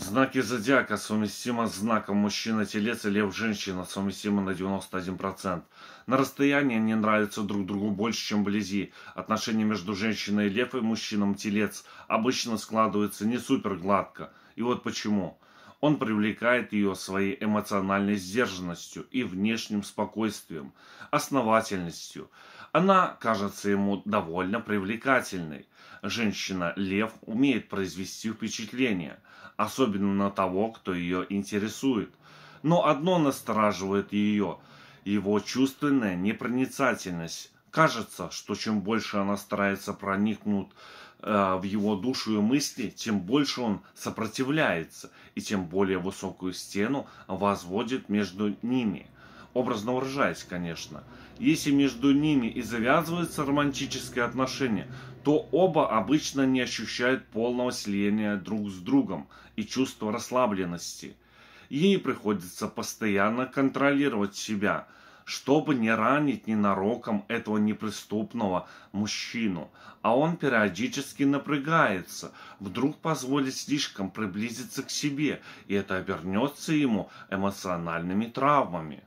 Знаки зодиака совместимы с знаком мужчина-телец и лев-женщина совместимо на 91%. На расстоянии они нравятся друг другу больше, чем вблизи. Отношения между женщиной и лев и мужчином-телец обычно складываются не супер гладко. И вот почему. Он привлекает ее своей эмоциональной сдержанностью и внешним спокойствием, основательностью – она кажется ему довольно привлекательной. Женщина-лев умеет произвести впечатление, особенно на того, кто ее интересует. Но одно настораживает ее – его чувственная непроницательность. Кажется, что чем больше она старается проникнуть э, в его душу и мысли, тем больше он сопротивляется, и тем более высокую стену возводит между ними – образно выражаясь, конечно, если между ними и завязываются романтические отношения, то оба обычно не ощущают полного слияния друг с другом и чувства расслабленности. Ей приходится постоянно контролировать себя, чтобы не ранить ненароком этого неприступного мужчину. А он периодически напрягается, вдруг позволит слишком приблизиться к себе, и это обернется ему эмоциональными травмами.